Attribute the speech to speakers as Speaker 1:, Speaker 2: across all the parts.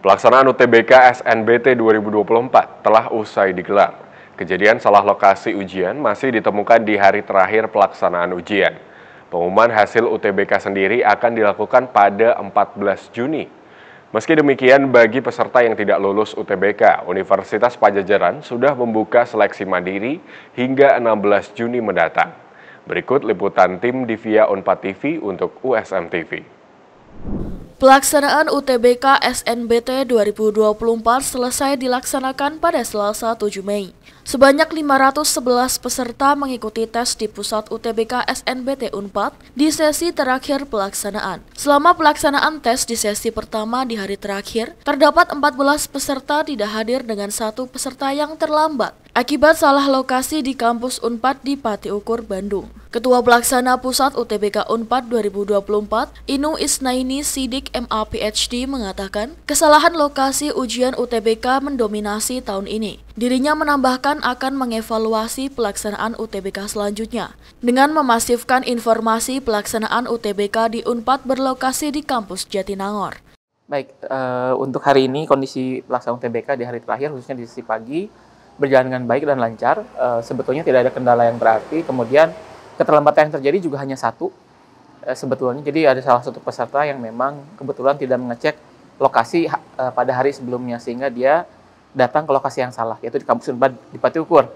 Speaker 1: Pelaksanaan UTBK SNBT 2024 telah usai digelar. Kejadian salah lokasi ujian masih ditemukan di hari terakhir pelaksanaan ujian. Pengumuman hasil UTBK sendiri akan dilakukan pada 14 Juni. Meski demikian, bagi peserta yang tidak lulus UTBK, Universitas Pajajaran sudah membuka seleksi mandiri hingga 16 Juni mendatang. Berikut liputan tim Divia Onpa TV untuk USM TV.
Speaker 2: Pelaksanaan UTBK SNBT 2024 selesai dilaksanakan pada Selasa 7 Mei. Sebanyak 511 peserta mengikuti tes di pusat UTBK SNBT Unpad di sesi terakhir pelaksanaan. Selama pelaksanaan tes di sesi pertama di hari terakhir, terdapat 14 peserta tidak hadir dengan satu peserta yang terlambat akibat salah lokasi di kampus Unpad di Pati Ukur, Bandung. Ketua Pelaksana Pusat UTBK UNPAD 2024, Inu Isnaini Sidik MA PhD mengatakan, kesalahan lokasi ujian UTBK mendominasi tahun ini. Dirinya menambahkan akan mengevaluasi pelaksanaan UTBK selanjutnya dengan memasifkan informasi pelaksanaan UTBK di UNPAD berlokasi di kampus Jatinangor.
Speaker 3: Baik, uh, untuk hari ini kondisi pelaksanaan UTBK di hari terakhir khususnya di sisi pagi berjalan dengan baik dan lancar. Uh, sebetulnya tidak ada kendala yang berarti. Kemudian keterlambatan yang terjadi juga hanya satu e, sebetulnya. Jadi ada salah satu peserta yang memang kebetulan tidak mengecek lokasi e, pada hari sebelumnya sehingga dia datang ke lokasi yang salah yaitu di kampus Unpad di Patiukur.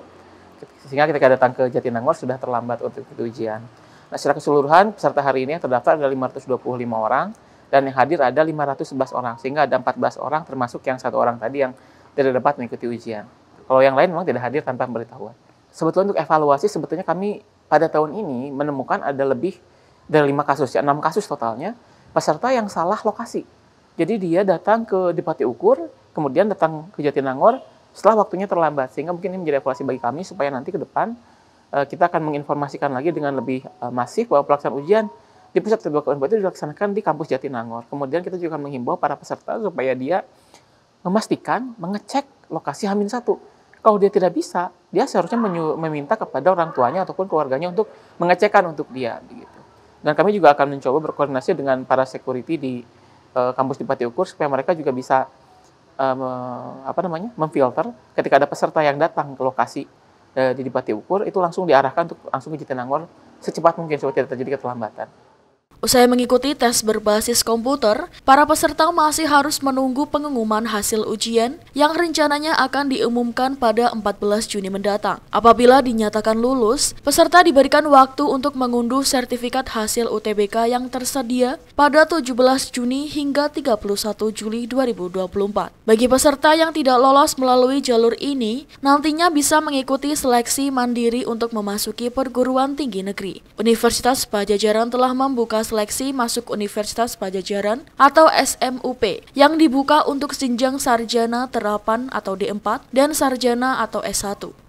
Speaker 3: Sehingga ketika datang ke Jatinangor sudah terlambat untuk ujian. Nah, secara keseluruhan peserta hari ini yang terdaftar ada 525 orang dan yang hadir ada 511 orang sehingga ada 14 orang termasuk yang satu orang tadi yang tidak dapat mengikuti ujian. Kalau yang lain memang tidak hadir tanpa pemberitahuan. Sebetulnya untuk evaluasi sebetulnya kami pada tahun ini menemukan ada lebih dari lima kasus, ya enam kasus totalnya, peserta yang salah lokasi. Jadi dia datang ke Depati Ukur, kemudian datang ke Jatinangor, setelah waktunya terlambat. Sehingga mungkin ini menjadi evaluasi bagi kami supaya nanti ke depan eh, kita akan menginformasikan lagi dengan lebih eh, masif bahwa pelaksanaan ujian di pusat kedua itu dilaksanakan di kampus Jatinangor. Kemudian kita juga menghimbau para peserta supaya dia memastikan, mengecek lokasi Hamil satu. Kalau dia tidak bisa, dia seharusnya meminta kepada orang tuanya ataupun keluarganya untuk mengecekkan untuk dia begitu. Dan kami juga akan mencoba berkoordinasi dengan para security di uh, kampus di Pati Ukur supaya mereka juga bisa eh, apa namanya memfilter ketika ada peserta yang datang ke lokasi uh, di Pati Ukur itu langsung diarahkan untuk langsung ke Jitenangor secepat mungkin supaya tidak terjadi keterlambatan.
Speaker 2: Usai mengikuti tes berbasis komputer, para peserta masih harus menunggu pengumuman hasil ujian yang rencananya akan diumumkan pada 14 Juni mendatang. Apabila dinyatakan lulus, peserta diberikan waktu untuk mengunduh sertifikat hasil UTBK yang tersedia pada 17 Juni hingga 31 Juli 2024. Bagi peserta yang tidak lolos melalui jalur ini, nantinya bisa mengikuti seleksi mandiri untuk memasuki perguruan tinggi negeri. Universitas Pajajaran telah membuka seleksi masuk Universitas Pajajaran atau SMUP yang dibuka untuk jenjang sarjana terapan atau D4 dan sarjana atau S1.